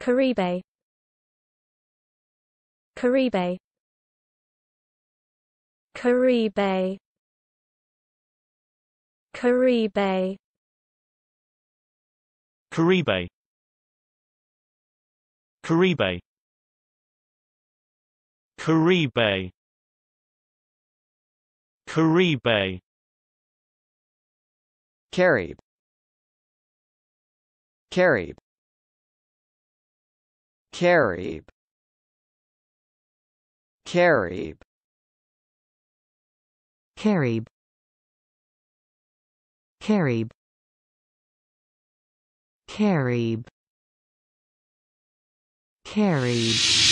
Caribe Caribe Caribe Caribe Caribe Caribe Caribe Caribe Carib Carib Carib Carib Carib Carib Carib Carib